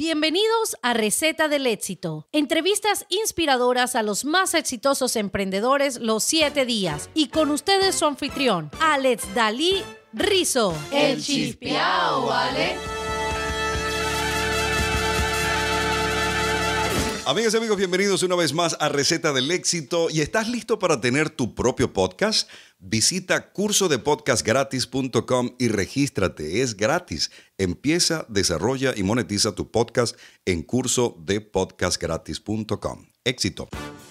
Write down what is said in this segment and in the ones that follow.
Bienvenidos a Receta del Éxito. Entrevistas inspiradoras a los más exitosos emprendedores los siete días. Y con ustedes su anfitrión, Alex Dalí Rizo. El Chispiao, Alex. Amigas y amigos, bienvenidos una vez más a Receta del Éxito. ¿Y estás listo para tener tu propio podcast? Visita cursodepodcastgratis.com y regístrate. Es gratis. Empieza, desarrolla y monetiza tu podcast en cursodepodcastgratis.com. Éxito.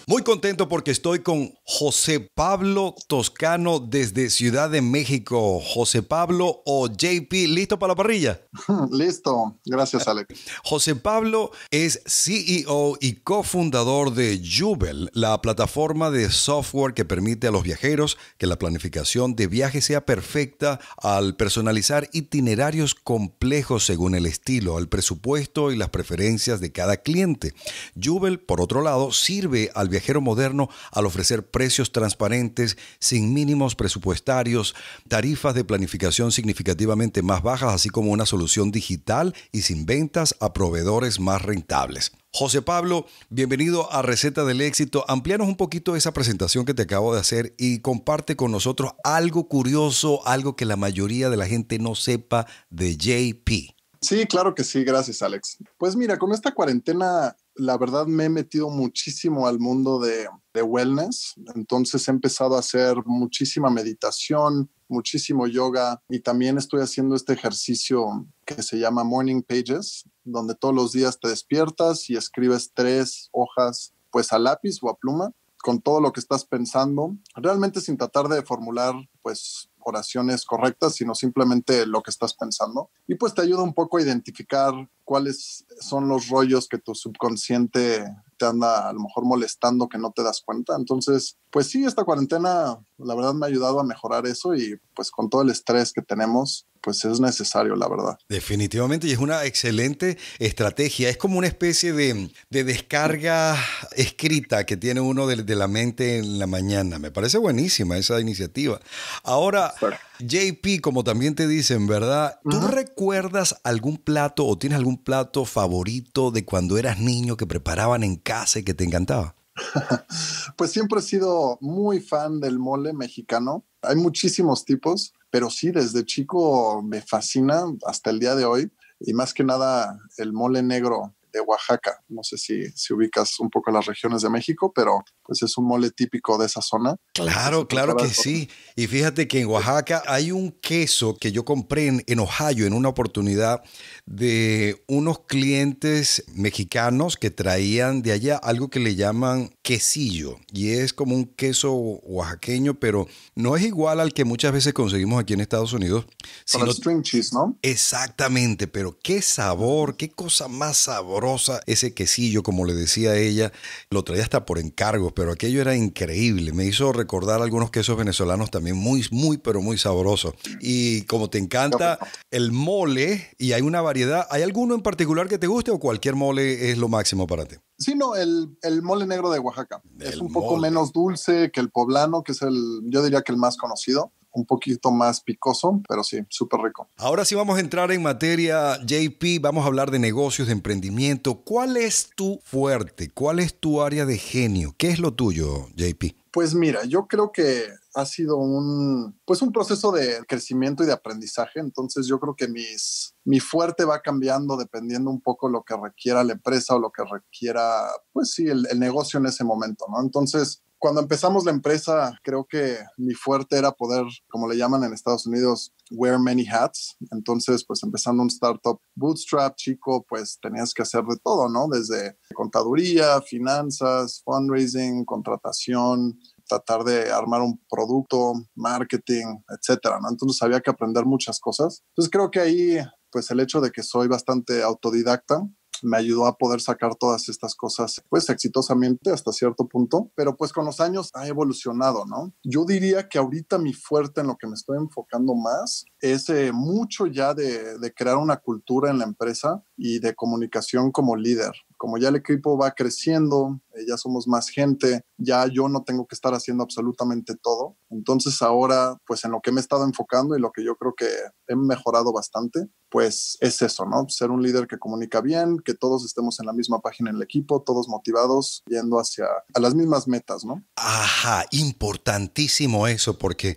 Muy contento porque estoy con José Pablo Toscano desde Ciudad de México. José Pablo o JP, ¿listo para la parrilla? Listo, gracias Alex. José Pablo es CEO y cofundador de Jubel, la plataforma de software que permite a los viajeros que la planificación de viaje sea perfecta al personalizar itinerarios complejos según el estilo, el presupuesto y las preferencias de cada cliente. Jubel, por otro lado, sirve al viajero moderno al ofrecer precios transparentes sin mínimos presupuestarios, tarifas de planificación significativamente más bajas, así como una solución digital y sin ventas a proveedores más rentables. José Pablo, bienvenido a Receta del Éxito. Amplianos un poquito esa presentación que te acabo de hacer y comparte con nosotros algo curioso, algo que la mayoría de la gente no sepa de JP. Sí, claro que sí, gracias Alex. Pues mira, con esta cuarentena la verdad me he metido muchísimo al mundo de, wellness, entonces he empezado a hacer muchísima meditación, muchísimo yoga y también estoy haciendo este ejercicio que se llama Morning Pages, donde todos los días te despiertas y escribes tres hojas pues a lápiz o a pluma con todo lo que estás pensando, realmente sin tratar de formular pues oraciones correctas, sino simplemente lo que estás pensando. Y pues te ayuda un poco a identificar cuáles son los rollos que tu subconsciente te anda a lo mejor molestando que no te das cuenta. Entonces, pues sí, esta cuarentena, la verdad, me ha ayudado a mejorar eso y pues con todo el estrés que tenemos, pues es necesario, la verdad. Definitivamente, y es una excelente estrategia. Es como una especie de, descarga escrita que tiene uno de, la mente en la mañana. Me parece buenísima esa iniciativa. Ahora, JP, como también te dicen, ¿verdad? ¿Tú recuerdas algún plato o tienes algún plato favorito de cuando eras niño que preparaban en casa y que te encantaba? pues siempre he sido muy fan del mole mexicano. Hay muchísimos tipos, pero sí, desde chico me fascina hasta el día de hoy. Y más que nada el mole negro de Oaxaca. No sé si, si ubicas un poco las regiones de México, pero pues es un mole típico de esa zona. Claro, claro que sí. Y fíjate que en Oaxaca hay un queso que yo compré en, Ohio en una oportunidad de unos clientes mexicanos que traían de allá algo que le llaman quesillo. Y es como un queso oaxaqueño, pero no es igual al que muchas veces conseguimos aquí en Estados Unidos. sino, string cheese, ¿no? Exactamente, pero qué sabor, qué cosa más sabor ese quesillo, como le decía ella, lo traía hasta por encargos, pero aquello era increíble, me hizo recordar algunos quesos venezolanos también muy, muy, pero muy sabrosos. Y como te encanta el mole y hay una variedad, ¿hay alguno en particular que te guste o cualquier mole es lo máximo para ti? Sí, no, el, mole negro de Oaxaca. es un poco menos dulce que el poblano, que es el, yo diría que el más conocido un poquito más picoso, pero sí, súper rico. Ahora sí vamos a entrar en materia, JP, vamos a hablar de negocios, de emprendimiento. ¿Cuál es tu fuerte? ¿Cuál es tu área de genio? ¿Qué es lo tuyo, JP? Pues mira, yo creo que ha sido un, pues un proceso de crecimiento y de aprendizaje. Entonces yo creo que mis, mi fuerte va cambiando dependiendo un poco lo que requiera la empresa o lo que requiera, pues sí, el, el negocio en ese momento, ¿no? Entonces cuando empezamos la empresa, creo que mi fuerte era poder, como le llaman en Estados Unidos, wear many hats. Entonces, pues empezando un startup bootstrap chico, pues tenías que hacer de todo, ¿no? Desde contaduría, finanzas, fundraising, contratación, tratar de armar un producto, marketing, etcétera, Entonces había que aprender muchas cosas. Entonces creo que ahí, pues el hecho de que soy bastante autodidacta, me ayudó a poder sacar todas estas cosas, pues exitosamente hasta cierto punto, pero pues con los años ha evolucionado, ¿no? Yo diría que ahorita mi fuerte en lo que me estoy enfocando más es eh, mucho ya de, de crear una cultura en la empresa y de comunicación como líder como ya el equipo va creciendo, eh, ya somos más gente, ya yo no tengo que estar haciendo absolutamente todo. Entonces ahora, pues en lo que me he estado enfocando y lo que yo creo que he mejorado bastante, pues es eso, ¿no? Ser un líder que comunica bien, que todos estemos en la misma página en el equipo, todos motivados, yendo hacia a las mismas metas, ¿no? Ajá, importantísimo eso, porque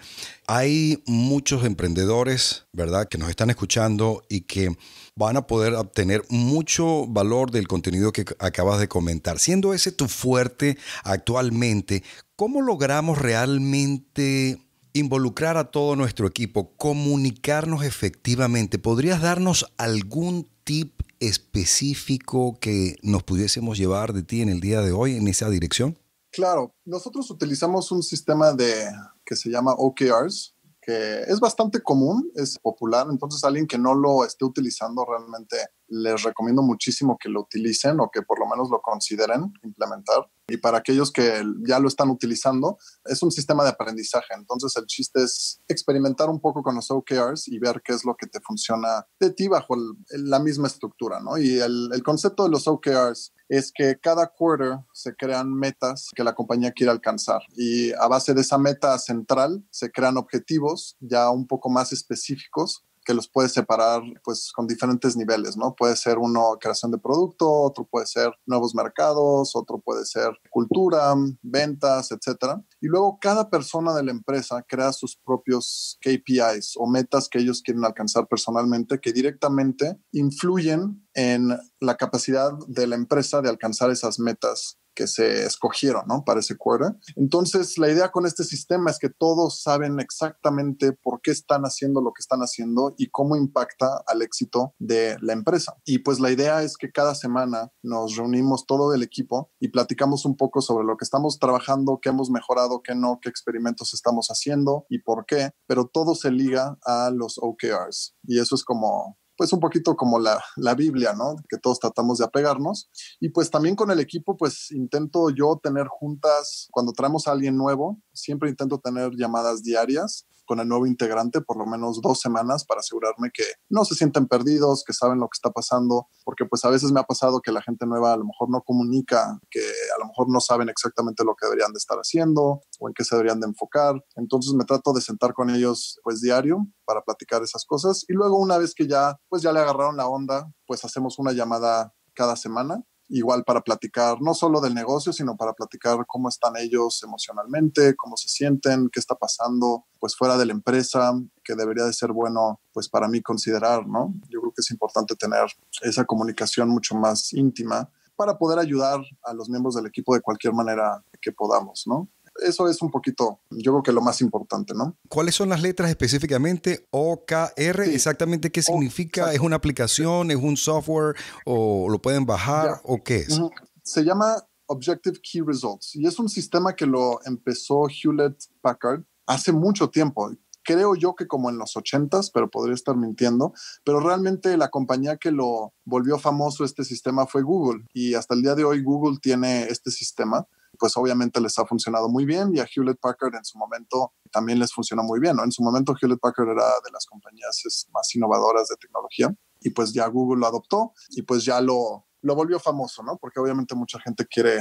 hay muchos emprendedores, ¿verdad?, que nos están escuchando y que van a poder obtener mucho valor del contenido que acabas de comentar. Siendo ese tu fuerte actualmente, ¿cómo logramos realmente involucrar a todo nuestro equipo, comunicarnos efectivamente? ¿Podrías darnos algún tip específico que nos pudiésemos llevar de ti en el día de hoy en esa dirección? Claro, nosotros utilizamos un sistema de que se llama OKRs, que es bastante común, es popular, entonces alguien que no lo esté utilizando realmente les recomiendo muchísimo que lo utilicen o que por lo menos lo consideren implementar y para aquellos que ya lo están utilizando, es un sistema de aprendizaje. Entonces el chiste es experimentar un poco con los OKRs y ver qué es lo que te funciona de ti bajo la misma estructura, ¿no? Y el, el concepto de los OKRs es que cada quarter se crean metas que la compañía quiere alcanzar y a base de esa meta central se crean objetivos ya un poco más específicos que los puede separar pues con diferentes niveles, ¿no? Puede ser uno creación de producto, otro puede ser nuevos mercados, otro puede ser cultura, ventas, etcétera. Y luego cada persona de la empresa crea sus propios KPIs o metas que ellos quieren alcanzar personalmente que directamente influyen en la capacidad de la empresa de alcanzar esas metas que se escogieron ¿no? para ese quarter. Entonces, la idea con este sistema es que todos saben exactamente por qué están haciendo lo que están haciendo y cómo impacta al éxito de la empresa. Y pues la idea es que cada semana nos reunimos todo el equipo y platicamos un poco sobre lo que estamos trabajando, qué hemos mejorado, qué no, qué experimentos estamos haciendo y por qué, pero todo se liga a los OKRs. Y eso es como es pues, un poquito como la, la, Biblia, ¿no? Que todos tratamos de apegarnos. Y pues también con el equipo, pues intento yo tener juntas, cuando traemos a alguien nuevo, siempre intento tener llamadas diarias con el nuevo integrante por lo menos dos semanas para asegurarme que no se sienten perdidos, que saben lo que está pasando, porque pues a veces me ha pasado que la gente nueva a lo mejor no comunica, que a lo mejor no saben exactamente lo que deberían de estar haciendo o en qué se deberían de enfocar. Entonces me trato de sentar con ellos pues diario para platicar esas cosas y luego una vez que ya pues ya le agarraron la onda, pues hacemos una llamada cada semana igual para platicar no solo del negocio, sino para platicar cómo están ellos emocionalmente, cómo se sienten, qué está pasando, pues fuera de la empresa, que debería de ser bueno, pues para mí considerar, ¿no? Yo creo que es importante tener esa comunicación mucho más íntima para poder ayudar a los miembros del equipo de cualquier manera que podamos, ¿no? Eso es un poquito, yo creo que lo más importante, ¿no? ¿Cuáles son las letras específicamente? OKR, exactamente qué significa? ¿Es una aplicación? ¿Es un software? ¿O lo pueden bajar? ¿O qué es? Se llama Objective Key Results y es un sistema que lo empezó Hewlett Packard hace mucho tiempo creo yo que como en los 80s, pero podría estar mintiendo, pero realmente la compañía que lo volvió famoso este sistema fue Google y hasta el día de hoy Google tiene este sistema pues obviamente les ha funcionado muy bien y a Hewlett Packard en su momento también les funcionó muy bien. En su momento Hewlett Packard era de las compañías más innovadoras de tecnología y pues ya Google lo adoptó y pues ya lo, lo volvió famoso, ¿no? Porque obviamente mucha gente quiere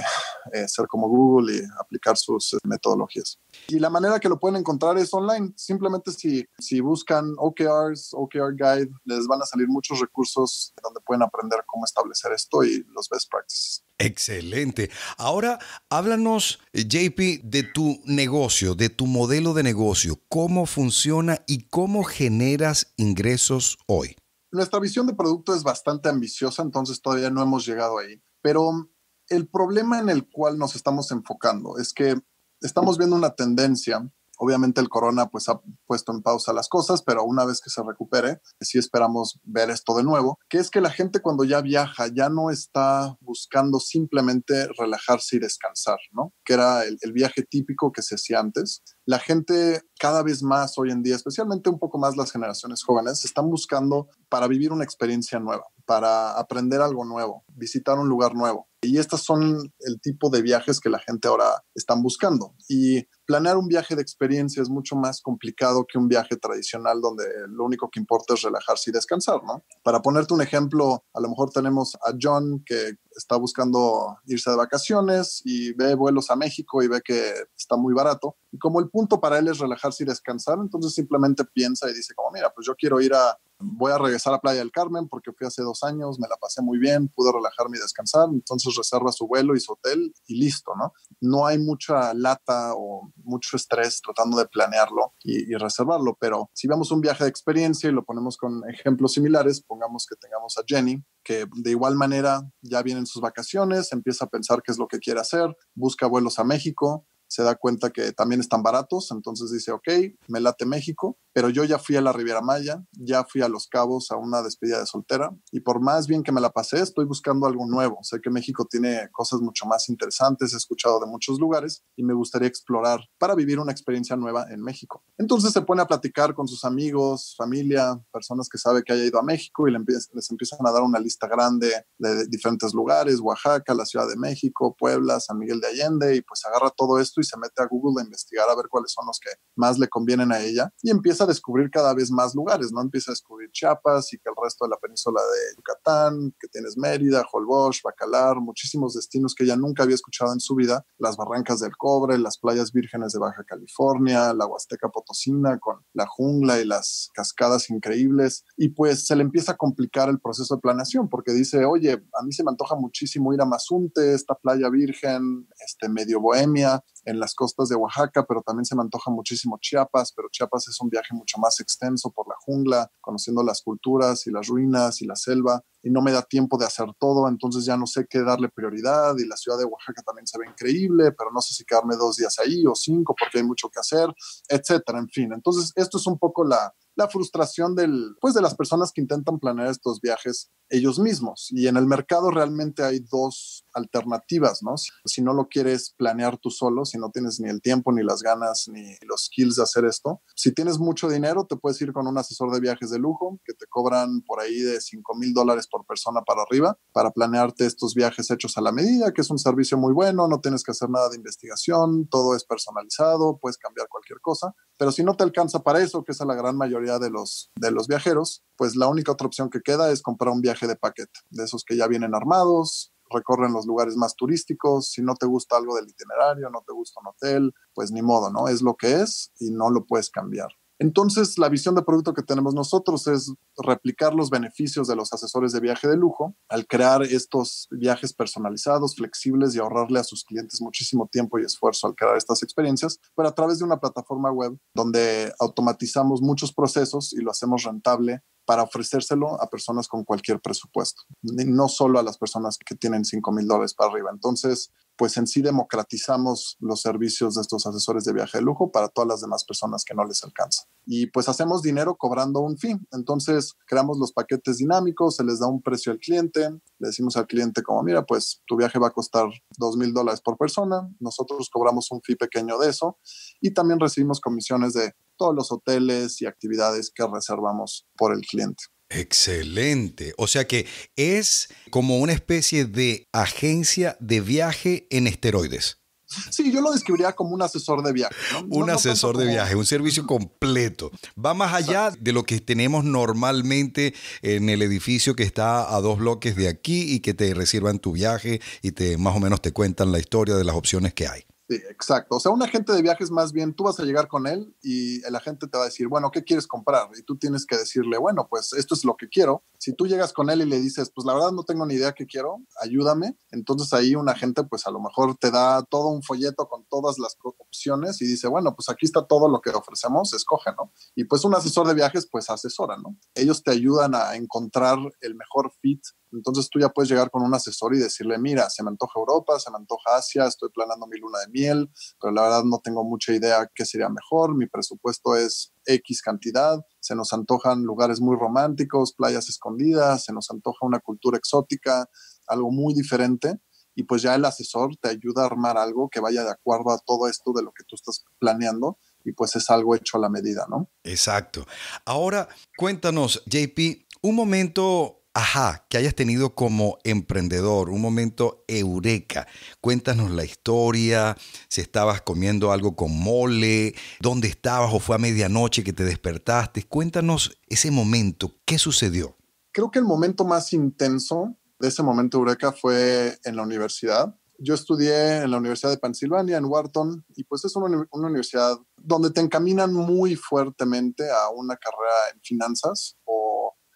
eh, ser como Google y aplicar sus eh, metodologías. Y la manera que lo pueden encontrar es online. Simplemente si, si buscan OKRs, OKR Guide, les van a salir muchos recursos donde pueden aprender cómo establecer esto y los best practices. Excelente. Ahora háblanos, eh, JP, de tu negocio, de tu modelo de negocio, cómo funciona y cómo generas ingresos hoy. Nuestra visión de producto es bastante ambiciosa, entonces todavía no hemos llegado ahí, pero mm, el problema en el cual nos estamos enfocando es que estamos viendo una tendencia Obviamente el corona pues ha puesto en pausa las cosas, pero una vez que se recupere, sí esperamos ver esto de nuevo, que es que la gente cuando ya viaja ya no está buscando simplemente relajarse y descansar, ¿no? Que era el viaje típico que se hacía antes. La gente cada vez más hoy en día, especialmente un poco más las generaciones jóvenes, están buscando para vivir una experiencia nueva, para aprender algo nuevo, visitar un lugar nuevo. Y estos son el tipo de viajes que la gente ahora están buscando. Y planear un viaje de experiencia es mucho más complicado que un viaje tradicional donde lo único que importa es relajarse y descansar, ¿no? Para ponerte un ejemplo, a lo mejor tenemos a John que está buscando irse de vacaciones y ve vuelos a México y ve que está muy barato. Y como el punto para él es relajarse y descansar, entonces simplemente piensa y dice como, mira, pues yo quiero ir a, voy a regresar a Playa del Carmen porque fui hace dos años, me la pasé muy bien, pude relajarme y descansar, entonces reserva su vuelo y su hotel y listo, ¿no? No hay mucha lata o mucho estrés tratando de planearlo y, reservarlo, pero si vemos un viaje de experiencia y lo ponemos con ejemplos similares, pongamos que tengamos a Jenny, que de igual manera ya viene en sus vacaciones, empieza a pensar qué es lo que quiere hacer, busca vuelos a México, se da cuenta que también están baratos, entonces dice, ok, me late México, pero yo ya fui a la Riviera Maya, ya fui a Los Cabos a una despedida de soltera y por más bien que me la pasé, estoy buscando algo nuevo. Sé que México tiene cosas mucho más interesantes, he escuchado de muchos lugares y me gustaría explorar para vivir una experiencia nueva en México. Entonces se pone a platicar con sus amigos, familia, personas que sabe que haya ido a México y les empiezan a dar una lista grande de diferentes lugares, Oaxaca, la Ciudad de México, Puebla, San Miguel de Allende y pues agarra todo esto y se mete a Google a investigar a ver cuáles son los que más le convienen a ella y empieza a descubrir cada vez más lugares, ¿no? Empieza a descubrir Chiapas y que el resto de la península de Yucatán, que tienes Mérida, Holbox, Bacalar, muchísimos destinos que ella nunca había escuchado en su vida, las barrancas del cobre, las playas vírgenes de Baja California, la Huasteca Potosina con la jungla y las cascadas increíbles y pues se le empieza a complicar el proceso de planeación porque dice, oye, a mí se me antoja muchísimo ir a Mazunte, esta playa virgen, este medio bohemia, en las costas de Oaxaca, pero también se me antoja muchísimo Chiapas, pero Chiapas es un viaje mucho más extenso por la jungla, conociendo las culturas y las ruinas y la selva, y no me da tiempo de hacer todo, entonces ya no sé qué darle prioridad, y la ciudad de Oaxaca también se ve increíble, pero no sé si quedarme dos días ahí o cinco porque hay mucho que hacer, etcétera, en fin. Entonces, esto es un poco la, la frustración del, pues, de las personas que intentan planear estos viajes ellos mismos. Y en el mercado realmente hay dos alternativas, ¿no? Si, no lo quieres planear tú solo, si no tienes ni el tiempo, ni las ganas, ni los skills de hacer esto, si tienes mucho dinero, te puedes ir con un asesor de viajes de lujo que te cobran por ahí de 5 mil dólares por persona para arriba para planearte estos viajes hechos a la medida, que es un servicio muy bueno, no tienes que hacer nada de investigación, todo es personalizado, puedes cambiar cualquier cosa. Pero si no te alcanza para eso, que es a la gran mayoría, de los, de los viajeros, pues la única otra opción que queda es comprar un viaje de paquete, de esos que ya vienen armados, recorren los lugares más turísticos, si no te gusta algo del itinerario, no te gusta un hotel, pues ni modo, ¿no? Es lo que es y no lo puedes cambiar. Entonces, la visión de producto que tenemos nosotros es replicar los beneficios de los asesores de viaje de lujo al crear estos viajes personalizados, flexibles y ahorrarle a sus clientes muchísimo tiempo y esfuerzo al crear estas experiencias, pero a través de una plataforma web donde automatizamos muchos procesos y lo hacemos rentable para ofrecérselo a personas con cualquier presupuesto, no solo a las personas que tienen 5 mil dólares para arriba. Entonces, pues en sí democratizamos los servicios de estos asesores de viaje de lujo para todas las demás personas que no les alcanza. Y pues hacemos dinero cobrando un fee. Entonces creamos los paquetes dinámicos, se les da un precio al cliente, le decimos al cliente como, mira, pues tu viaje va a costar dos mil dólares por persona, nosotros cobramos un fee pequeño de eso y también recibimos comisiones de todos los hoteles y actividades que reservamos por el cliente. Excelente. O sea que es como una especie de agencia de viaje en esteroides. Sí, yo lo describiría como un asesor de viaje. Un asesor de viaje, un servicio completo. Va más allá de lo que tenemos normalmente en el edificio que está a dos bloques de aquí y que te reservan tu viaje y te más o menos te cuentan la historia de las opciones que hay. Sí, exacto. O sea, un agente de viajes más bien, tú vas a llegar con él y el agente te va a decir, bueno, ¿qué quieres comprar? Y tú tienes que decirle, bueno, pues esto es lo que quiero. Si tú llegas con él y le dices, pues la verdad no tengo ni idea qué quiero, ayúdame. Entonces ahí un agente pues a lo mejor te da todo un folleto con todas las opciones y dice, bueno, pues aquí está todo lo que ofrecemos, escoge, ¿no? Y pues un asesor de viajes pues asesora, ¿no? Ellos te ayudan a encontrar el mejor fit entonces tú ya puedes llegar con un asesor y decirle, mira, se me antoja Europa, se me antoja Asia, estoy planeando mi luna de miel, pero la verdad no tengo mucha idea qué sería mejor, mi presupuesto es X cantidad, se nos antojan lugares muy románticos, playas escondidas, se nos antoja una cultura exótica, algo muy diferente. Y pues ya el asesor te ayuda a armar algo que vaya de acuerdo a todo esto de lo que tú estás planeando y pues es algo hecho a la medida, ¿no? Exacto. Ahora, cuéntanos, JP, un momento ajá que hayas tenido como emprendedor, un momento eureka. Cuéntanos la historia, si estabas comiendo algo con mole, dónde estabas o fue a medianoche que te despertaste. Cuéntanos ese momento, ¿qué sucedió? Creo que el momento más intenso de ese momento eureka fue en la universidad yo estudié en la Universidad de Pensilvania, en Wharton, y pues es una, universidad donde te encaminan muy fuertemente a una carrera en finanzas o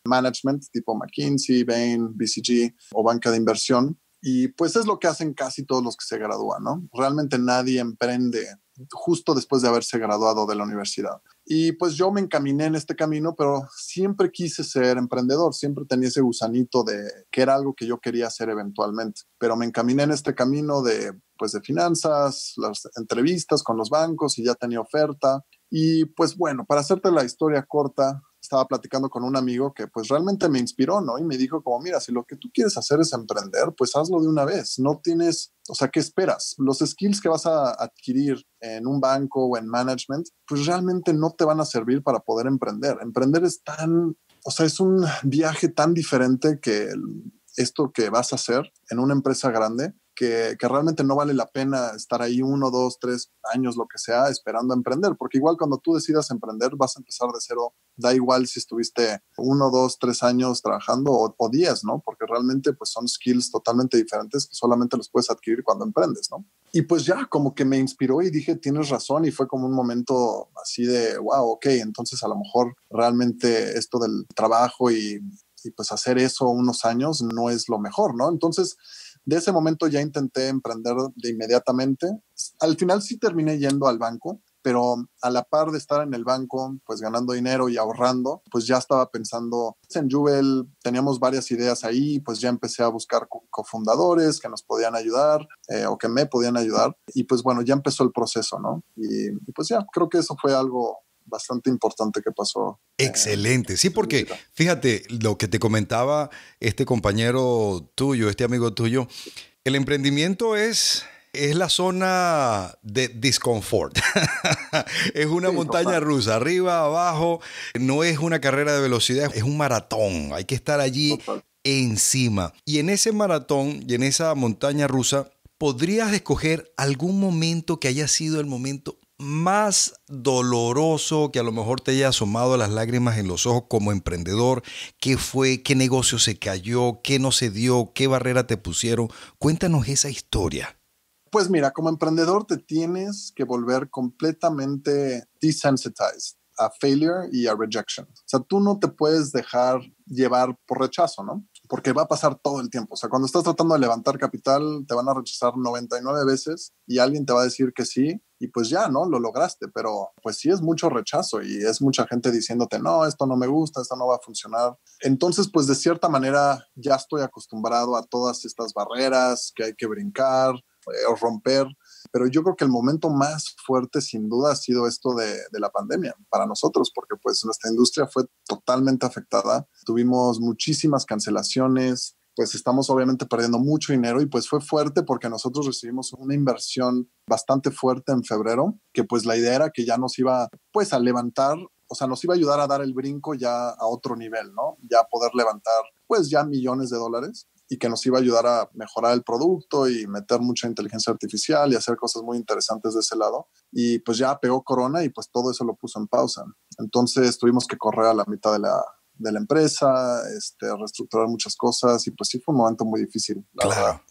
management tipo McKinsey, Bain, BCG o banca de inversión. Y pues es lo que hacen casi todos los que se gradúan, ¿no? Realmente nadie emprende justo después de haberse graduado de la universidad. Y pues yo me encaminé en este camino, pero siempre quise ser emprendedor, siempre tenía ese gusanito de que era algo que yo quería hacer eventualmente, pero me encaminé en este camino de pues de finanzas, las entrevistas con los bancos y ya tenía oferta. Y pues bueno, para hacerte la historia corta, estaba platicando con un amigo que pues realmente me inspiró, ¿no? Y me dijo como, mira, si lo que tú quieres hacer es emprender, pues hazlo de una vez, no tienes, o sea, ¿qué esperas? Los skills que vas a adquirir en un banco o en management, pues realmente no te van a servir para poder emprender. Emprender es tan, o sea, es un viaje tan diferente que esto que vas a hacer en una empresa grande, que, realmente no vale la pena estar ahí uno, dos, tres años, lo que sea, esperando emprender, porque igual cuando tú decidas emprender vas a empezar de cero, da igual si estuviste uno, dos, tres años trabajando o, días ¿no? Porque realmente pues son skills totalmente diferentes que solamente los puedes adquirir cuando emprendes, ¿no? Y pues ya como que me inspiró y dije, tienes razón, y fue como un momento así de, wow, ok, entonces a lo mejor realmente esto del trabajo y, y pues hacer eso unos años no es lo mejor, ¿no? Entonces de ese momento ya intenté emprender de inmediatamente. Al final sí terminé yendo al banco, pero a la par de estar en el banco, pues ganando dinero y ahorrando, pues ya estaba pensando en Jubel, teníamos varias ideas ahí, pues ya empecé a buscar cofundadores que nos podían ayudar eh, o que me podían ayudar. Y pues bueno, ya empezó el proceso, ¿no? y pues ya, creo que eso fue algo bastante importante que pasó. Eh, Excelente, sí, porque fíjate lo que te comentaba este compañero tuyo, este amigo tuyo, el emprendimiento es es la zona de disconfort. es una montaña rusa, arriba, abajo. No es una carrera de velocidad, es un maratón. Hay que estar allí encima. Y en ese maratón y en esa montaña rusa, podrías escoger algún momento que haya sido el momento más doloroso que a lo mejor te haya asomado las lágrimas en los ojos como emprendedor? ¿Qué fue? ¿Qué negocio se cayó? ¿Qué no se dio? ¿Qué barrera te pusieron? Cuéntanos esa historia. Pues mira, como emprendedor te tienes que volver completamente desensitized a failure y a rejection. O sea, tú no te puedes dejar llevar por rechazo, ¿no? porque va a pasar todo el tiempo. O sea, cuando estás tratando de levantar capital, te van a rechazar 99 veces y alguien te va a decir que sí y pues ya, ¿no? Lo lograste, pero pues sí es mucho rechazo y es mucha gente diciéndote, no, esto no me gusta, esto no va a funcionar. Entonces, pues de cierta manera ya estoy acostumbrado a todas estas barreras que hay que brincar eh, o romper pero yo creo que el momento más fuerte sin duda ha sido esto de, la pandemia para nosotros, porque pues nuestra industria fue totalmente afectada, tuvimos muchísimas cancelaciones, pues estamos obviamente perdiendo mucho dinero y pues fue fuerte porque nosotros recibimos una inversión bastante fuerte en febrero, que pues la idea era que ya nos iba pues a levantar o sea, nos iba a ayudar a dar el brinco ya a otro nivel, ¿no? Ya poder levantar, pues ya millones de dólares y que nos iba a ayudar a mejorar el producto y meter mucha inteligencia artificial y hacer cosas muy interesantes de ese lado. Y pues ya pegó Corona y pues todo eso lo puso en pausa. Entonces tuvimos que correr a la mitad de la, empresa, este, reestructurar muchas cosas y pues sí fue un momento muy difícil. claro.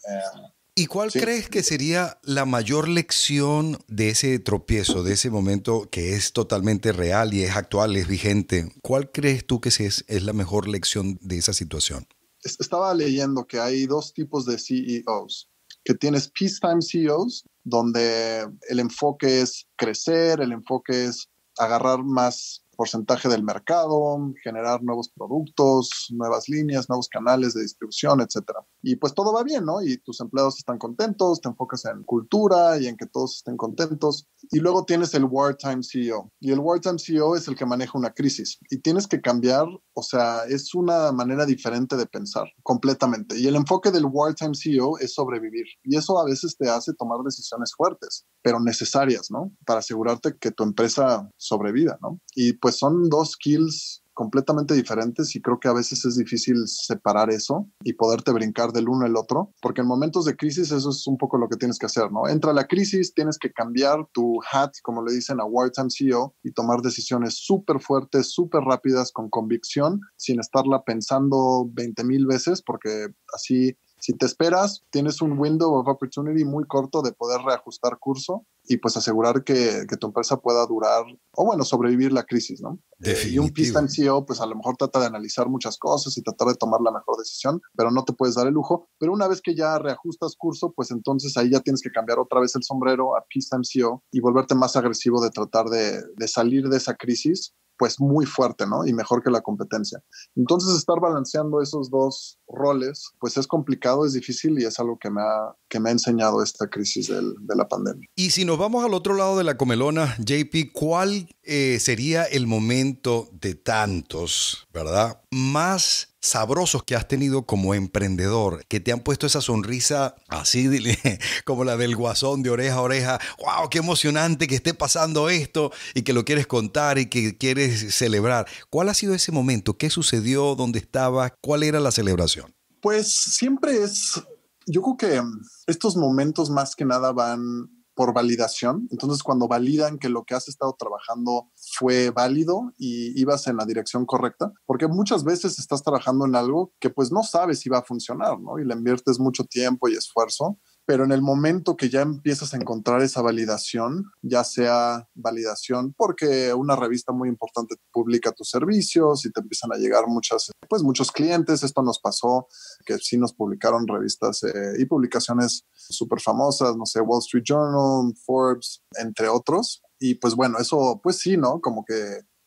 ¿Y cuál crees que sería la mayor lección de ese tropiezo, de ese momento que es totalmente real y es actual, es vigente? ¿Cuál crees tú que es, es la mejor lección de esa situación? estaba leyendo que hay dos tipos de CEOs, que tienes peacetime CEOs, donde el enfoque es crecer, el enfoque es agarrar más porcentaje del mercado, generar nuevos productos, nuevas líneas, nuevos canales de distribución, etcétera. Y pues todo va bien, ¿no? Y tus empleados están contentos, te enfocas en cultura y en que todos estén contentos. Y luego tienes el wartime CEO. Y el wartime CEO es el que maneja una crisis. Y tienes que cambiar, o sea, es una manera diferente de pensar completamente. Y el enfoque del wartime CEO es sobrevivir. Y eso a veces te hace tomar decisiones fuertes, pero necesarias, ¿no? Para asegurarte que tu empresa sobreviva, ¿no? Y pues son dos skills completamente diferentes y creo que a veces es difícil separar eso y poderte brincar del uno al otro, porque en momentos de crisis eso es un poco lo que tienes que hacer, ¿no? Entra la crisis, tienes que cambiar tu hat, como le dicen a Wartime CEO, y tomar decisiones súper fuertes, súper rápidas, con convicción, sin estarla pensando 20 mil veces, porque así si te esperas, tienes un window of opportunity muy corto de poder reajustar curso y pues asegurar que, tu empresa pueda durar o bueno, sobrevivir la crisis, ¿no? Eh, y un en CEO pues a lo mejor trata de analizar muchas cosas y tratar de tomar la mejor decisión, pero no te puedes dar el lujo. Pero una vez que ya reajustas curso, pues entonces ahí ya tienes que cambiar otra vez el sombrero a en CEO y volverte más agresivo de tratar de, de salir de esa crisis pues muy fuerte, ¿no? Y mejor que la competencia. Entonces, estar balanceando esos dos roles, pues es complicado, es difícil y es algo que me ha, que me ha enseñado esta crisis de la pandemia. Y si nos vamos al otro lado de la comelona, JP, ¿cuál eh, sería el momento de tantos, verdad? Más sabrosos que has tenido como emprendedor, que te han puesto esa sonrisa así como la del guasón de oreja a oreja, wow, qué emocionante que esté pasando esto y que lo quieres contar y que quieres celebrar. ¿Cuál ha sido ese momento? ¿Qué sucedió? ¿Dónde estaba? ¿Cuál era la celebración? Pues siempre es, yo creo que mm, estos momentos más que nada van por validación. Entonces, cuando validan que lo que has estado trabajando fue válido y ibas en la dirección correcta, porque muchas veces estás trabajando en algo que pues no sabes si va a funcionar, ¿no? Y le inviertes mucho tiempo y esfuerzo pero en el momento que ya empiezas a encontrar esa validación, ya sea validación porque una revista muy importante publica tus servicios y te empiezan a llegar muchas, pues muchos clientes, esto nos pasó, que sí nos publicaron revistas eh, y publicaciones súper famosas, no sé, Wall Street Journal, Forbes, entre otros. Y pues bueno, eso pues sí, ¿no? Como que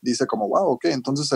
dice como, wow, ok, entonces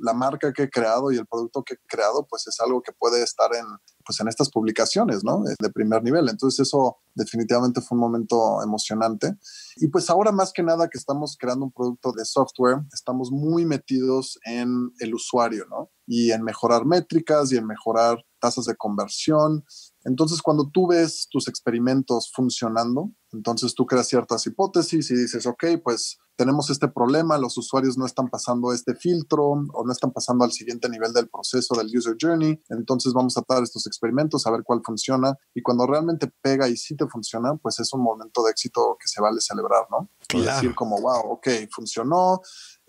la marca que he creado y el producto que he creado, pues es algo que puede estar en, pues en estas publicaciones, ¿no? Eh, de primer nivel. Entonces eso definitivamente fue un momento emocionante. Y pues ahora más que nada que estamos creando un producto de software, estamos muy metidos en el usuario, ¿no? Y en mejorar métricas y en mejorar tasas de conversión. Entonces cuando tú ves tus experimentos funcionando, entonces tú creas ciertas hipótesis y dices, ok, pues tenemos este problema, los usuarios no están pasando este filtro o no están pasando al siguiente nivel del proceso del user journey, entonces vamos a dar estos experimentos a ver cuál funciona y cuando realmente pega y sí te funciona, pues es un momento de éxito que se vale celebrar, ¿no? Claro. Decir como, wow, ok, funcionó,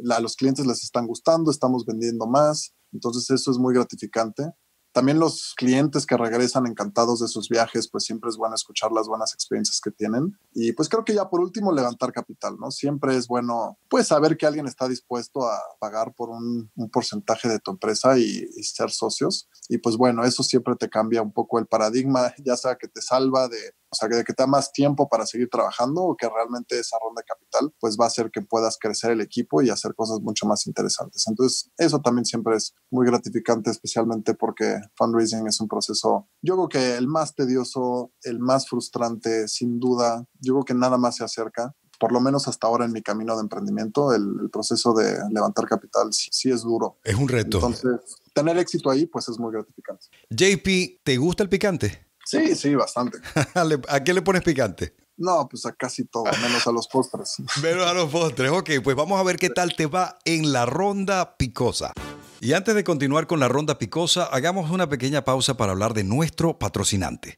a los clientes les están gustando, estamos vendiendo más, entonces eso es muy gratificante también los clientes que regresan encantados de sus viajes, pues siempre es bueno escuchar las buenas experiencias que tienen. Y pues creo que ya por último, levantar capital, ¿no? Siempre es bueno, pues saber que alguien está dispuesto a pagar por un, porcentaje de tu empresa y, y ser socios. Y pues bueno, eso siempre te cambia un poco el paradigma, ya sea que te salva de o sea, que, que te da más tiempo para seguir trabajando o que realmente esa ronda de capital pues va a hacer que puedas crecer el equipo y hacer cosas mucho más interesantes. Entonces, eso también siempre es muy gratificante, especialmente porque fundraising es un proceso, yo creo que el más tedioso, el más frustrante, sin duda, yo creo que nada más se acerca por lo menos hasta ahora en mi camino de emprendimiento, el, proceso de levantar capital sí, sí, es duro. Es un reto. Entonces, tener éxito ahí, pues es muy gratificante. JP, ¿te gusta el picante? Sí, sí, bastante. ¿A qué le pones picante? No, pues a casi todo, menos a los postres. menos a los postres, ok, pues vamos a ver qué tal te va en la ronda picosa. Y antes de continuar con la ronda picosa, hagamos una pequeña pausa para hablar de nuestro patrocinante.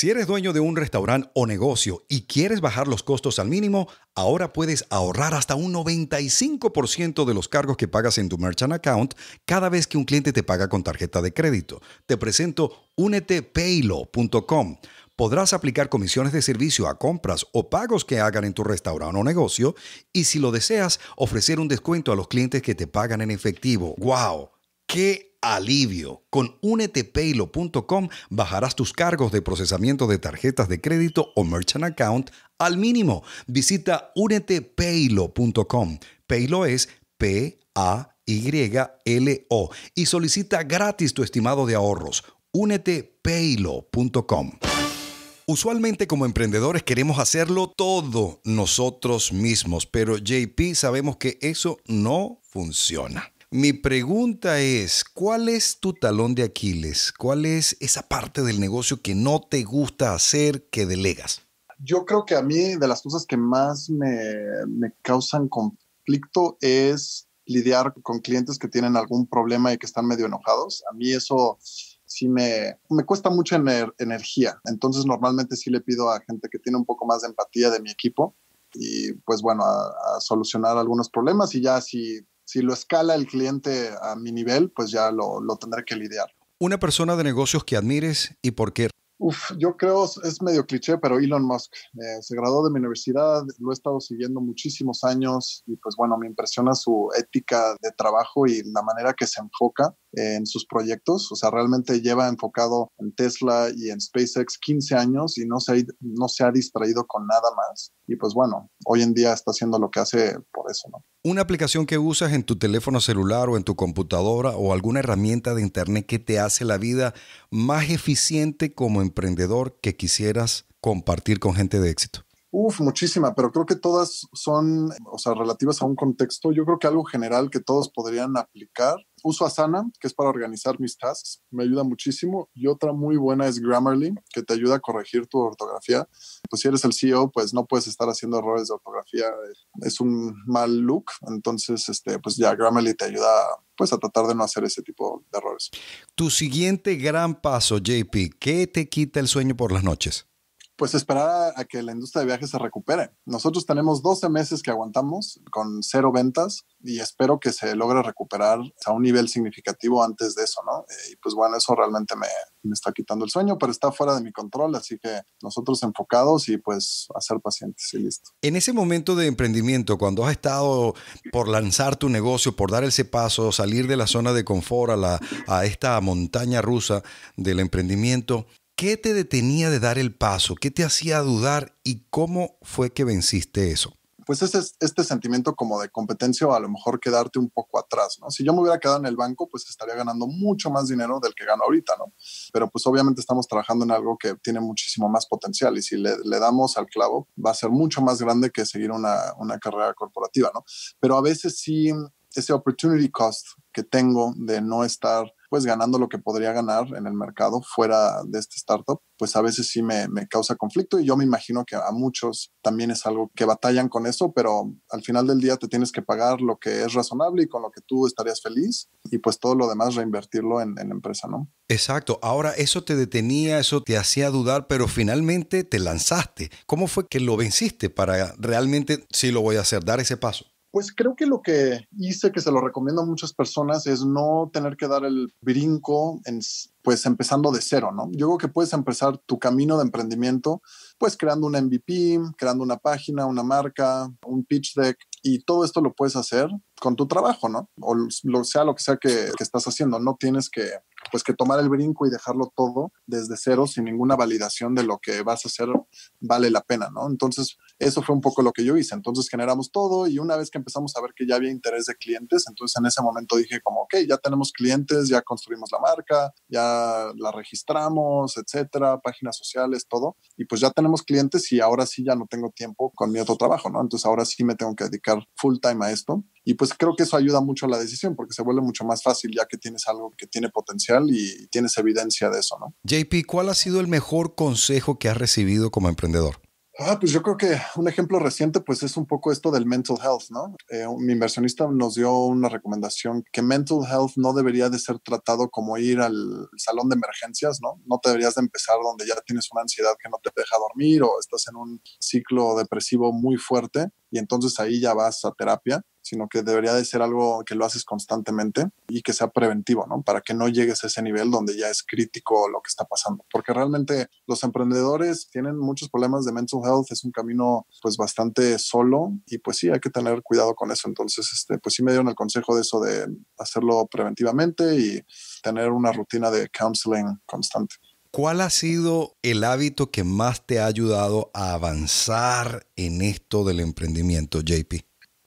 Si eres dueño de un restaurante o negocio y quieres bajar los costos al mínimo, ahora puedes ahorrar hasta un 95% de los cargos que pagas en tu merchant account cada vez que un cliente te paga con tarjeta de crédito. Te presento unetepaylo.com podrás aplicar comisiones de servicio a compras o pagos que hagan en tu restaurante o negocio y si lo deseas, ofrecer un descuento a los clientes que te pagan en efectivo. ¡Wow! ¡Qué alivio. Con unetepaylo.com bajarás tus cargos de procesamiento de tarjetas de crédito o merchant account al mínimo. Visita unetepaylo.com. Paylo es P A Y L O y solicita gratis tu estimado de ahorros. unetepaylo.com. Usualmente como emprendedores queremos hacerlo todo nosotros mismos, pero JP sabemos que eso no funciona. Mi pregunta es, ¿cuál es tu talón de Aquiles? ¿Cuál es esa parte del negocio que no te gusta hacer, que delegas? Yo creo que a mí de las cosas que más me, causan conflicto es lidiar con clientes que tienen algún problema y que están medio enojados. A mí eso sí me, me cuesta mucha energía. Entonces normalmente sí le pido a gente que tiene un poco más de empatía de mi equipo y pues bueno, a, solucionar algunos problemas y ya si si lo escala el cliente a mi nivel, pues ya lo, tendré que lidiar. Una persona de negocios que admires y por qué. Uf, yo creo, es medio cliché, pero Elon Musk eh, se graduó de mi universidad, lo he estado siguiendo muchísimos años y pues bueno, me impresiona su ética de trabajo y la manera que se enfoca en sus proyectos. O sea, realmente lleva enfocado en Tesla y en SpaceX 15 años y no se, ha, no se ha distraído con nada más. Y pues bueno, hoy en día está haciendo lo que hace por eso, ¿no? Una aplicación que usas en tu teléfono celular o en tu computadora o alguna herramienta de internet que te hace la vida más eficiente como emprendedor que quisieras compartir con gente de éxito? Uf, muchísima, pero creo que todas son, o sea, relativas a un contexto. Yo creo que algo general que todos podrían aplicar. Uso Asana, que es para organizar mis tasks, me ayuda muchísimo. Y otra muy buena es Grammarly, que te ayuda a corregir tu ortografía. Pues si eres el CEO, pues no puedes estar haciendo errores de ortografía. Eh, es un mal look. Entonces, este, pues ya Grammarly te ayuda pues a tratar de no hacer ese tipo de errores. Tu siguiente gran paso, JP, ¿qué te quita el sueño por las noches? pues esperar a, que la industria de viajes se recupere. Nosotros tenemos 12 meses que aguantamos con cero ventas y espero que se logre recuperar a un nivel significativo antes de eso, ¿no? Eh, y pues bueno, eso realmente me, está quitando el sueño, pero está fuera de mi control, así que nosotros enfocados y pues a ser pacientes y listo. En ese momento de emprendimiento, cuando has estado por lanzar tu negocio, por dar ese paso, salir de la zona de confort a, la, a esta montaña rusa del emprendimiento, ¿Qué te detenía de dar el paso? ¿Qué te hacía dudar y cómo fue que venciste eso? Pues este sentimiento como de competencia o a lo mejor quedarte un poco atrás, ¿no? Si yo me hubiera quedado en el banco, pues estaría ganando mucho más dinero del que gano ahorita, ¿no? Pero pues obviamente estamos trabajando en algo que tiene muchísimo más potencial y si le, damos al clavo va a ser mucho más grande que seguir una, una carrera corporativa, ¿no? Pero a veces sí ese opportunity cost que tengo de no estar pues ganando lo que podría ganar en el mercado fuera de este startup, pues a veces sí me, causa conflicto y yo me imagino que a muchos también es algo que batallan con eso, pero al final del día te tienes que pagar lo que es razonable y con lo que tú estarías feliz y pues todo lo demás reinvertirlo en, la empresa, ¿no? Exacto, ahora eso te detenía, eso te hacía dudar, pero finalmente te lanzaste. ¿Cómo fue que lo venciste para realmente, sí lo voy a hacer, dar ese paso? Pues creo que lo que hice, que se lo recomiendo a muchas personas, es no tener que dar el brinco pues empezando de cero, ¿no? Yo creo que puedes empezar tu camino de emprendimiento, pues creando un MVP, creando una página, una marca, un pitch deck, y todo esto lo puedes hacer con tu trabajo, ¿no? O lo, sea lo que sea que, que estás haciendo, no tienes que pues que tomar el brinco y dejarlo todo desde cero sin ninguna validación de lo que vas a hacer vale la pena, ¿no? Entonces, eso fue un poco lo que yo hice. Entonces generamos todo y una vez que empezamos a ver que ya había interés de clientes, entonces en ese momento dije como, ok, ya tenemos clientes, ya construimos la marca, ya la registramos, etcétera, páginas sociales, todo. Y pues ya tenemos clientes y ahora sí ya no tengo tiempo con mi otro trabajo, ¿no? Entonces ahora sí me tengo que dedicar full time a esto. Y pues creo que eso ayuda mucho a la decisión porque se vuelve mucho más fácil ya que tienes algo que tiene potencial y tienes evidencia de eso, ¿no? JP, ¿cuál ha sido el mejor consejo que has recibido como emprendedor? Ah, pues yo creo que un ejemplo reciente pues es un poco esto del mental health, ¿no? Eh, mi inversionista nos dio una recomendación que mental health no debería de ser tratado como ir al salón de emergencias, ¿no? No te deberías de empezar donde ya tienes una ansiedad que no te deja dormir o estás en un ciclo depresivo muy fuerte y entonces ahí ya vas a terapia, sino que debería de ser algo que lo haces constantemente y que sea preventivo, ¿no? Para que no llegues a ese nivel donde ya es crítico lo que está pasando, porque realmente los emprendedores tienen muchos problemas de mental health, es un camino pues bastante solo y pues sí, hay que tener cuidado con eso, entonces este pues sí me dieron el consejo de eso de hacerlo preventivamente y tener una rutina de counseling constante. ¿Cuál ha sido el hábito que más te ha ayudado a avanzar en esto del emprendimiento, JP?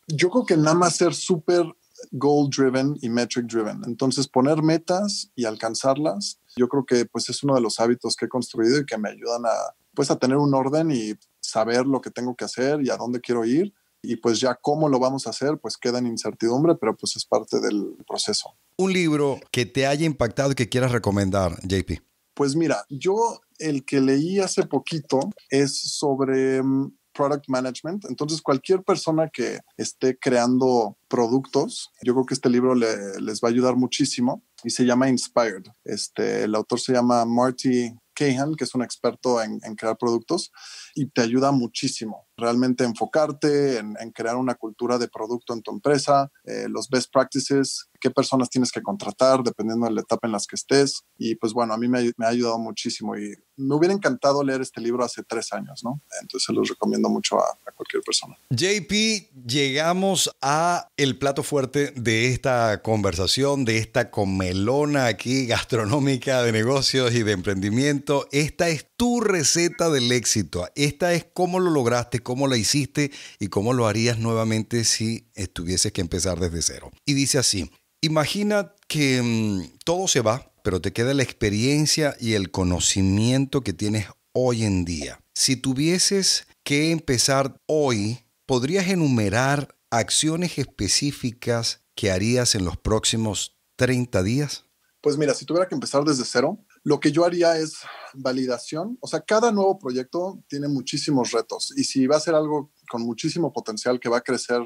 Yo creo que nada más ser súper goal driven y metric driven. Entonces, poner metas y alcanzarlas, yo creo que pues es uno de los hábitos que he construido y que me ayudan a pues a tener un orden y saber lo que tengo que hacer y a dónde quiero ir y pues ya cómo lo vamos a hacer, pues queda en incertidumbre, pero pues es parte del proceso. Un libro que te haya impactado y que quieras recomendar, JP. Pues mira, yo el que leí hace poquito es sobre mm, product management. Entonces, cualquier persona que esté creando productos, yo creo que este libro les va a ayudar muchísimo y se llama Inspired. Este, el autor se llama Marty Cahan, que es un experto en, crear productos y te ayuda muchísimo. Realmente enfocarte en, crear una cultura de producto en tu empresa, eh, los best practices, qué personas tienes que contratar dependiendo de la etapa en las que estés. Y pues bueno, a mí me, ha ayudado muchísimo y me hubiera encantado leer este libro hace tres años, ¿no? Entonces se los recomiendo mucho a, a cualquier persona. JP, llegamos a el plato fuerte de esta conversación, de esta comelona aquí gastronómica de negocios y de emprendimiento esta es tu receta del éxito. Esta es cómo lo lograste, cómo la hiciste y cómo lo harías nuevamente si tuvieses que empezar desde cero. Y dice así, imagina que mm, todo se va, pero te queda la experiencia y el conocimiento que tienes hoy en día. Si tuvieses que empezar hoy, podrías enumerar acciones específicas que harías en los próximos 30 días? Pues mira, si tuviera que empezar desde cero, lo que yo haría es validación. O sea, cada nuevo proyecto tiene muchísimos retos y si va a ser algo con muchísimo potencial que va a crecer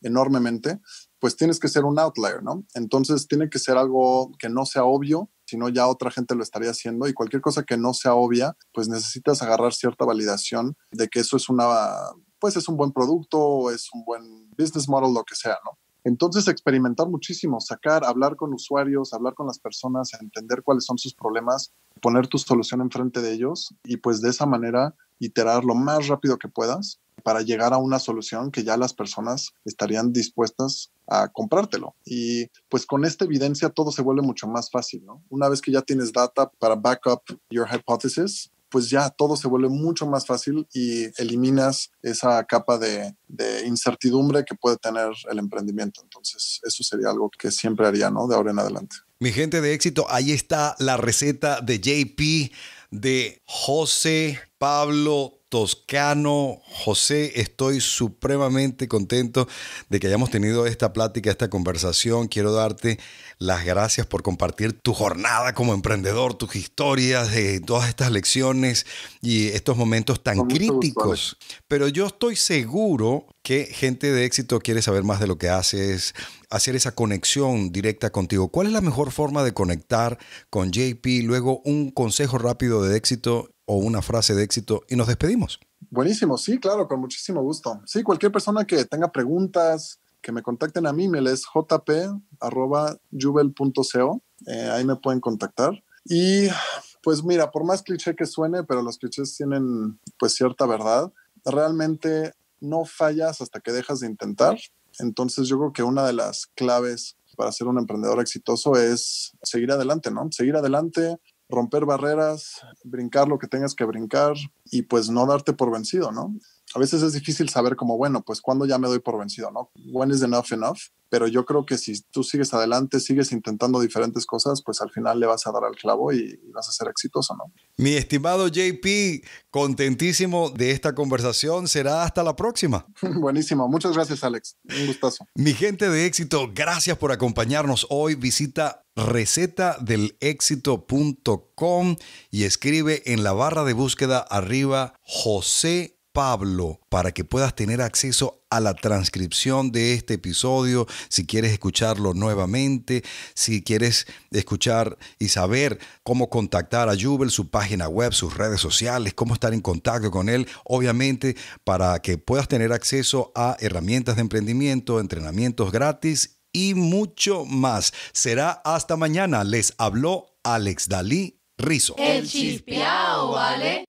enormemente, pues tienes que ser un outlier, ¿no? Entonces tiene que ser algo que no sea obvio, sino ya otra gente lo estaría haciendo y cualquier cosa que no sea obvia, pues necesitas agarrar cierta validación de que eso es una, pues es un buen producto, es un buen business model, lo que sea, ¿no? Entonces, experimentar muchísimo, sacar, hablar con usuarios, hablar con las personas, entender cuáles son sus problemas, poner tu solución enfrente de ellos y pues de esa manera iterar lo más rápido que puedas para llegar a una solución que ya las personas estarían dispuestas a comprártelo. Y pues con esta evidencia todo se vuelve mucho más fácil, ¿no? Una vez que ya tienes data para backup your hypothesis, pues ya todo se vuelve mucho más fácil y eliminas esa capa de, incertidumbre que puede tener el emprendimiento. Entonces, eso sería algo que siempre haría, ¿no? De ahora en adelante. Mi gente de éxito, ahí está la receta de JP, de José Pablo Toscano. José, estoy supremamente contento de que hayamos tenido esta plática, esta conversación. Quiero darte las gracias por compartir tu jornada como emprendedor, tus historias, de todas estas lecciones y estos momentos tan críticos. Pero yo estoy seguro que gente de éxito quiere saber más de lo que haces, hacer esa conexión directa contigo. ¿Cuál es la mejor forma de conectar con JP? Luego un consejo rápido de éxito una frase de éxito y nos despedimos. Buenísimo, sí, claro, con muchísimo gusto. Sí, cualquier persona que tenga preguntas, que me contacten a mí, me es jp.jubel.co, eh, ahí me pueden contactar. Y pues mira, por más cliché que suene, pero los clichés tienen pues cierta verdad, realmente no fallas hasta que dejas de intentar. Entonces yo creo que una de las claves para ser un emprendedor exitoso es seguir adelante, ¿no? Seguir adelante, romper barreras, brincar lo que tengas que brincar y pues no darte por vencido, ¿no? a veces es difícil saber como, bueno, pues cuando ya me doy por vencido, ¿no? When is enough enough? Pero yo creo que si tú sigues adelante, sigues intentando diferentes cosas, pues al final le vas a dar al clavo y, vas a ser exitoso, ¿no? Mi estimado JP, contentísimo de esta conversación. Será hasta la próxima. Buenísimo. Muchas gracias, Alex. Un gustazo. Mi gente de éxito, gracias por acompañarnos hoy. Visita recetadelexito.com y escribe en la barra de búsqueda arriba José Pablo para que puedas tener acceso a la transcripción de este episodio, si quieres escucharlo nuevamente, si quieres escuchar y saber cómo contactar a Jubel, su página web, sus redes sociales, cómo estar en contacto con él, obviamente para que puedas tener acceso a herramientas de emprendimiento, entrenamientos gratis y mucho más. Será hasta mañana. Les habló Alex Dalí Rizo. El Chispiao, ¿vale?